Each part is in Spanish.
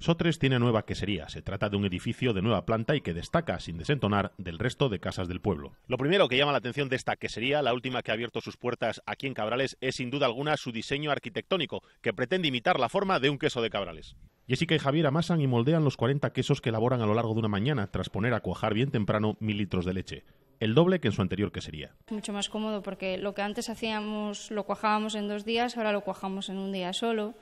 Sotres tiene nueva quesería. Se trata de un edificio de nueva planta y que destaca, sin desentonar, del resto de casas del pueblo. Lo primero que llama la atención de esta quesería, la última que ha abierto sus puertas aquí en Cabrales, es sin duda alguna su diseño arquitectónico, que pretende imitar la forma de un queso de Cabrales. Jessica y Javier amasan y moldean los 40 quesos que elaboran a lo largo de una mañana, tras poner a cuajar bien temprano mil litros de leche el doble que en su anterior quesería. Mucho más cómodo porque lo que antes hacíamos lo cuajábamos en dos días, ahora lo cuajamos en un día solo.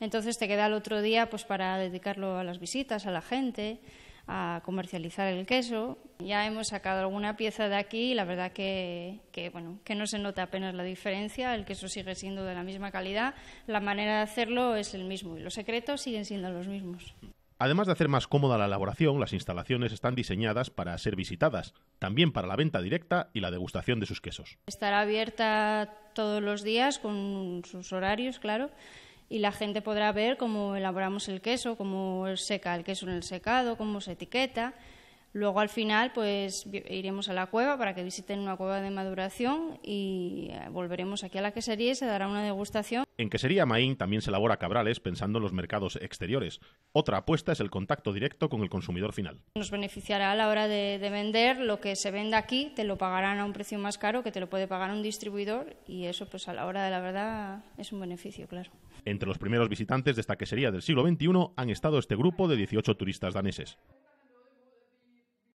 Entonces te queda el otro día pues para dedicarlo a las visitas, a la gente, a comercializar el queso. Ya hemos sacado alguna pieza de aquí y la verdad que, que no se nota apenas la diferencia, el queso sigue siendo de la misma calidad, la manera de hacerlo es el mismo y los secretos siguen siendo los mismos. Además de hacer más cómoda la elaboración, las instalaciones están diseñadas para ser visitadas, también para la venta directa y la degustación de sus quesos. Estará abierta todos los días con sus horarios, claro y la gente podrá ver cómo elaboramos el queso, cómo seca el queso en el secado, cómo se etiqueta. Luego al final pues iremos a la cueva para que visiten una cueva de maduración y eh, volveremos aquí a la quesería y se dará una degustación. En quesería Maín también se elabora cabrales pensando en los mercados exteriores. Otra apuesta es el contacto directo con el consumidor final. Nos beneficiará a la hora de, vender lo que se venda aquí, te lo pagarán a un precio más caro que te lo puede pagar un distribuidor y eso pues a la hora de la verdad es un beneficio, claro. Entre los primeros visitantes de esta quesería del siglo XXI han estado este grupo de 18 turistas daneses.